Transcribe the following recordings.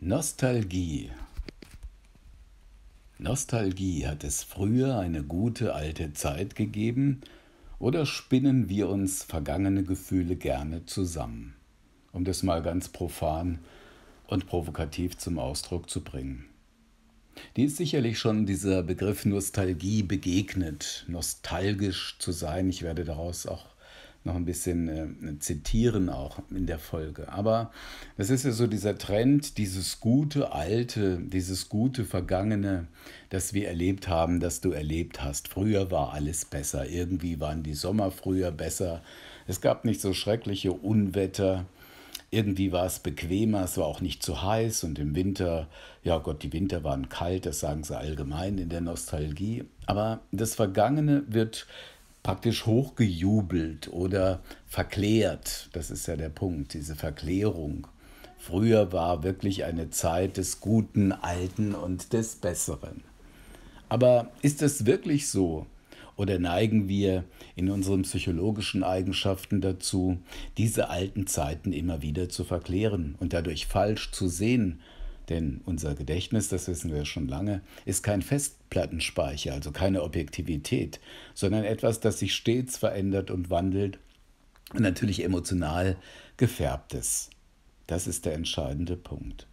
Nostalgie. Nostalgie hat es früher eine gute alte Zeit gegeben, oder spinnen wir uns vergangene Gefühle gerne zusammen, um das mal ganz profan und provokativ zum Ausdruck zu bringen. Die ist sicherlich schon dieser Begriff Nostalgie begegnet, nostalgisch zu sein. Ich werde daraus auch noch ein bisschen äh, zitieren, auch in der Folge. Aber das ist ja so dieser Trend, dieses gute Alte, dieses gute Vergangene, das wir erlebt haben, das du erlebt hast. Früher war alles besser. Irgendwie waren die Sommer früher besser. Es gab nicht so schreckliche Unwetter irgendwie war es bequemer, es war auch nicht zu heiß und im Winter, ja Gott, die Winter waren kalt, das sagen sie allgemein in der Nostalgie. Aber das Vergangene wird praktisch hochgejubelt oder verklärt. Das ist ja der Punkt, diese Verklärung. Früher war wirklich eine Zeit des Guten, Alten und des Besseren. Aber ist es wirklich so? Oder neigen wir in unseren psychologischen Eigenschaften dazu, diese alten Zeiten immer wieder zu verklären und dadurch falsch zu sehen, denn unser Gedächtnis, das wissen wir schon lange, ist kein Festplattenspeicher, also keine Objektivität, sondern etwas, das sich stets verändert und wandelt und natürlich emotional gefärbt ist. Das ist der entscheidende Punkt.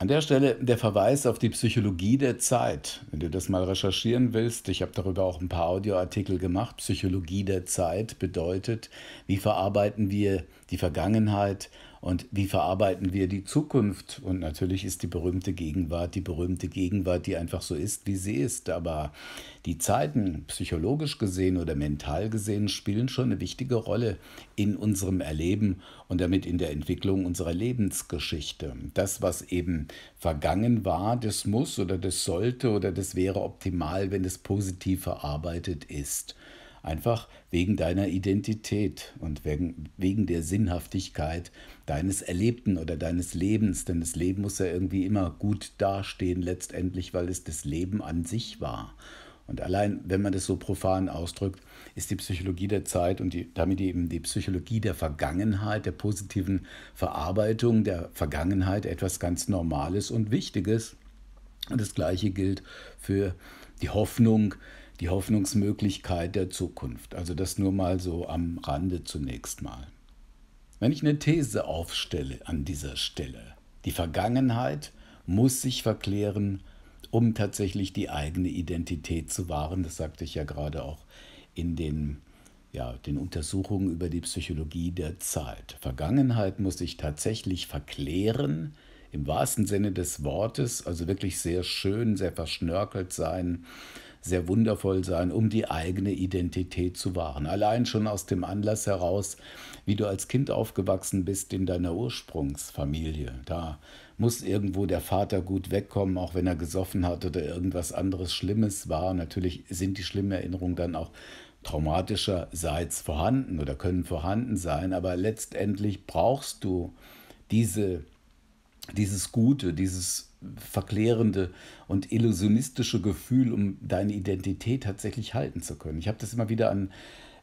An der Stelle der Verweis auf die Psychologie der Zeit. Wenn du das mal recherchieren willst, ich habe darüber auch ein paar Audioartikel gemacht. Psychologie der Zeit bedeutet, wie verarbeiten wir die Vergangenheit und wie verarbeiten wir die Zukunft? Und natürlich ist die berühmte Gegenwart die berühmte Gegenwart, die einfach so ist, wie sie ist. Aber die Zeiten, psychologisch gesehen oder mental gesehen, spielen schon eine wichtige Rolle in unserem Erleben und damit in der Entwicklung unserer Lebensgeschichte. Das, was eben vergangen war, das muss oder das sollte oder das wäre optimal, wenn es positiv verarbeitet ist. Einfach wegen deiner Identität und wegen, wegen der Sinnhaftigkeit deines Erlebten oder deines Lebens. Denn das Leben muss ja irgendwie immer gut dastehen, letztendlich, weil es das Leben an sich war. Und allein, wenn man das so profan ausdrückt, ist die Psychologie der Zeit und die, damit eben die Psychologie der Vergangenheit, der positiven Verarbeitung der Vergangenheit etwas ganz Normales und Wichtiges. Und das Gleiche gilt für die Hoffnung, die Hoffnungsmöglichkeit der Zukunft. Also das nur mal so am Rande zunächst mal. Wenn ich eine These aufstelle an dieser Stelle, die Vergangenheit muss sich verklären, um tatsächlich die eigene Identität zu wahren. Das sagte ich ja gerade auch in den, ja, den Untersuchungen über die Psychologie der Zeit. Vergangenheit muss sich tatsächlich verklären, im wahrsten Sinne des Wortes, also wirklich sehr schön, sehr verschnörkelt sein, sehr wundervoll sein, um die eigene Identität zu wahren. Allein schon aus dem Anlass heraus, wie du als Kind aufgewachsen bist in deiner Ursprungsfamilie. Da muss irgendwo der Vater gut wegkommen, auch wenn er gesoffen hat oder irgendwas anderes Schlimmes war. Natürlich sind die schlimmen Erinnerungen dann auch traumatischerseits vorhanden oder können vorhanden sein, aber letztendlich brauchst du diese dieses Gute, dieses verklärende und illusionistische Gefühl, um deine Identität tatsächlich halten zu können. Ich habe das immer wieder an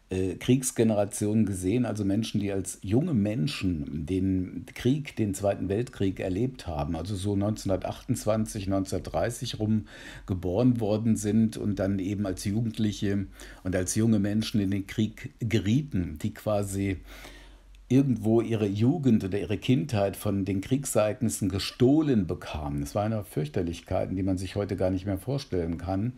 äh, Kriegsgenerationen gesehen, also Menschen, die als junge Menschen den Krieg, den Zweiten Weltkrieg erlebt haben, also so 1928, 1930 rum geboren worden sind und dann eben als Jugendliche und als junge Menschen in den Krieg gerieten, die quasi irgendwo ihre Jugend oder ihre Kindheit von den Kriegseignissen gestohlen bekamen. Das war eine Fürchterlichkeit, die man sich heute gar nicht mehr vorstellen kann.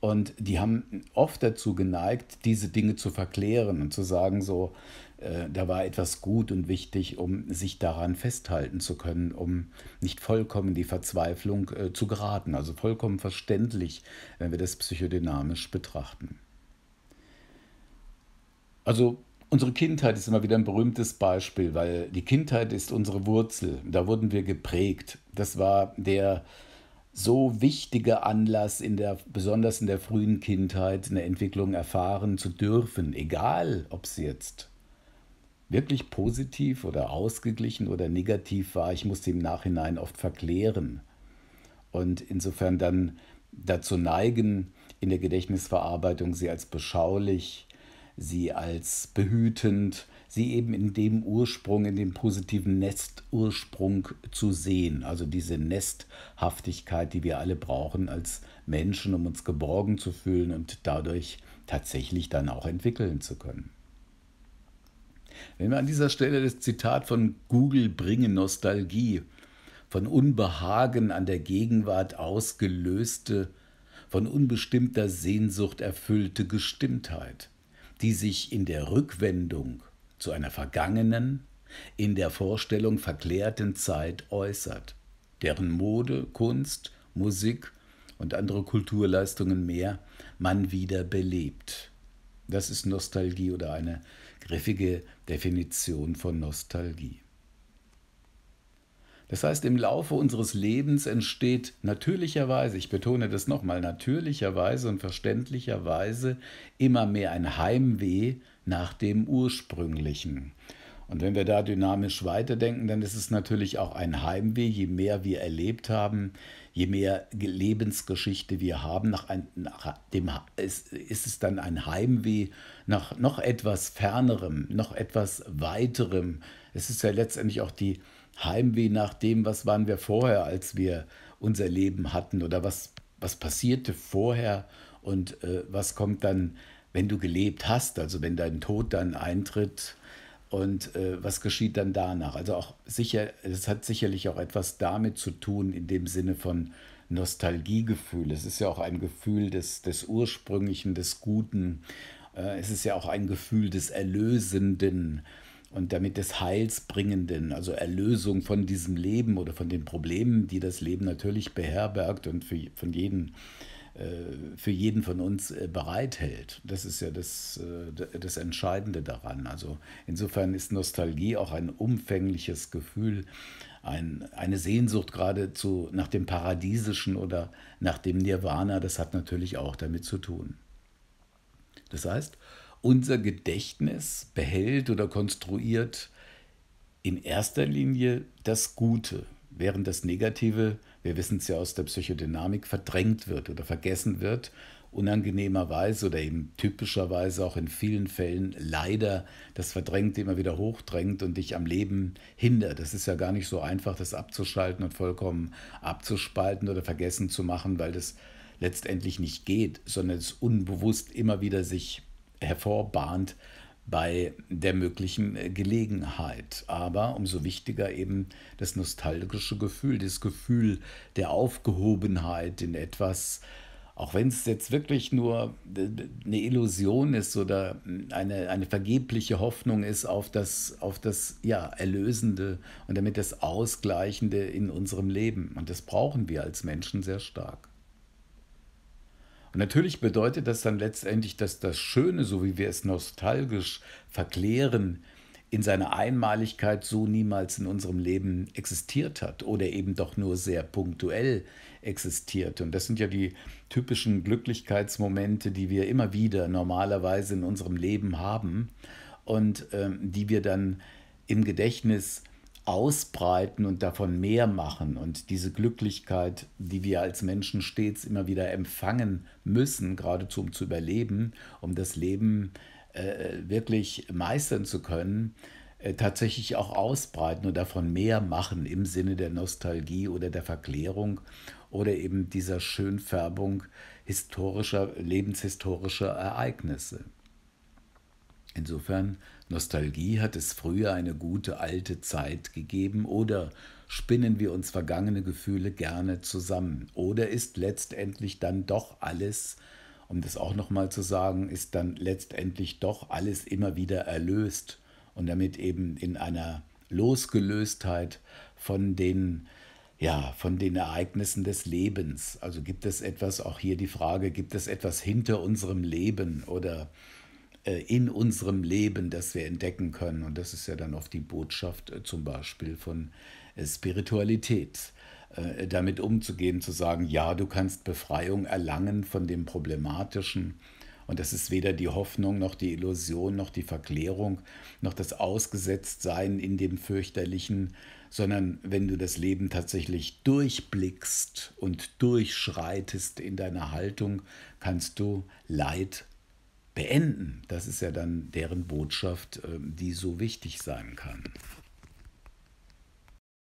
Und die haben oft dazu geneigt, diese Dinge zu verklären und zu sagen, so, äh, da war etwas gut und wichtig, um sich daran festhalten zu können, um nicht vollkommen in die Verzweiflung äh, zu geraten. Also vollkommen verständlich, wenn wir das psychodynamisch betrachten. Also Unsere Kindheit ist immer wieder ein berühmtes Beispiel, weil die Kindheit ist unsere Wurzel. Da wurden wir geprägt. Das war der so wichtige Anlass, in der, besonders in der frühen Kindheit, eine Entwicklung erfahren zu dürfen, egal ob es jetzt wirklich positiv oder ausgeglichen oder negativ war. Ich musste im Nachhinein oft verklären und insofern dann dazu neigen, in der Gedächtnisverarbeitung sie als beschaulich, sie als behütend, sie eben in dem Ursprung, in dem positiven Nestursprung zu sehen. Also diese Nesthaftigkeit, die wir alle brauchen als Menschen, um uns geborgen zu fühlen und dadurch tatsächlich dann auch entwickeln zu können. Wenn wir an dieser Stelle das Zitat von Google bringen, Nostalgie, von Unbehagen an der Gegenwart ausgelöste, von unbestimmter Sehnsucht erfüllte Gestimmtheit die sich in der Rückwendung zu einer vergangenen, in der Vorstellung verklärten Zeit äußert, deren Mode, Kunst, Musik und andere Kulturleistungen mehr man wieder belebt. Das ist Nostalgie oder eine griffige Definition von Nostalgie. Das heißt, im Laufe unseres Lebens entsteht natürlicherweise, ich betone das nochmal, natürlicherweise und verständlicherweise immer mehr ein Heimweh nach dem Ursprünglichen. Und wenn wir da dynamisch weiterdenken, dann ist es natürlich auch ein Heimweh, je mehr wir erlebt haben, je mehr Lebensgeschichte wir haben, nach, ein, nach dem, ist, ist es dann ein Heimweh nach noch etwas fernerem, noch etwas weiterem. Es ist ja letztendlich auch die Heimweh nach dem, was waren wir vorher, als wir unser Leben hatten oder was, was passierte vorher und äh, was kommt dann, wenn du gelebt hast, also wenn dein Tod dann eintritt und äh, was geschieht dann danach. Also auch sicher, es hat sicherlich auch etwas damit zu tun, in dem Sinne von Nostalgiegefühl. Es ist ja auch ein Gefühl des, des Ursprünglichen, des Guten. Äh, es ist ja auch ein Gefühl des Erlösenden und damit des Heilsbringenden, also Erlösung von diesem Leben oder von den Problemen, die das Leben natürlich beherbergt und für, von jeden, äh, für jeden von uns äh, bereithält. Das ist ja das, äh, das Entscheidende daran. Also insofern ist Nostalgie auch ein umfängliches Gefühl, ein, eine Sehnsucht geradezu nach dem Paradiesischen oder nach dem Nirvana. Das hat natürlich auch damit zu tun. Das heißt, unser Gedächtnis behält oder konstruiert in erster Linie das Gute, während das Negative, wir wissen es ja aus der Psychodynamik, verdrängt wird oder vergessen wird, unangenehmerweise oder eben typischerweise auch in vielen Fällen leider das Verdrängte immer wieder hochdrängt und dich am Leben hindert. Das ist ja gar nicht so einfach, das abzuschalten und vollkommen abzuspalten oder vergessen zu machen, weil das letztendlich nicht geht, sondern es unbewusst immer wieder sich hervorbahnt bei der möglichen äh, Gelegenheit. Aber umso wichtiger eben das nostalgische Gefühl, das Gefühl der Aufgehobenheit in etwas, auch wenn es jetzt wirklich nur äh, eine Illusion ist oder mm, eine, eine vergebliche Hoffnung ist auf das, auf das ja, Erlösende und damit das Ausgleichende in unserem Leben. Und das brauchen wir als Menschen sehr stark. Und natürlich bedeutet das dann letztendlich, dass das Schöne, so wie wir es nostalgisch verklären, in seiner Einmaligkeit so niemals in unserem Leben existiert hat oder eben doch nur sehr punktuell existiert. Und das sind ja die typischen Glücklichkeitsmomente, die wir immer wieder normalerweise in unserem Leben haben und ähm, die wir dann im Gedächtnis ausbreiten und davon mehr machen und diese Glücklichkeit, die wir als Menschen stets immer wieder empfangen müssen, geradezu um zu überleben, um das Leben äh, wirklich meistern zu können, äh, tatsächlich auch ausbreiten und davon mehr machen im Sinne der Nostalgie oder der Verklärung oder eben dieser Schönfärbung historischer, lebenshistorischer Ereignisse. Insofern, Nostalgie hat es früher eine gute alte Zeit gegeben oder spinnen wir uns vergangene Gefühle gerne zusammen oder ist letztendlich dann doch alles, um das auch nochmal zu sagen, ist dann letztendlich doch alles immer wieder erlöst und damit eben in einer Losgelöstheit von den ja, von den Ereignissen des Lebens. Also gibt es etwas, auch hier die Frage, gibt es etwas hinter unserem Leben oder äh, in unserem Leben, das wir entdecken können. Und das ist ja dann oft die Botschaft äh, zum Beispiel von äh, Spiritualität damit umzugehen, zu sagen, ja, du kannst Befreiung erlangen von dem Problematischen, und das ist weder die Hoffnung noch die Illusion noch die Verklärung noch das Ausgesetztsein in dem fürchterlichen, sondern wenn du das Leben tatsächlich durchblickst und durchschreitest in deiner Haltung, kannst du Leid beenden. Das ist ja dann deren Botschaft, ähm, die so wichtig sein kann.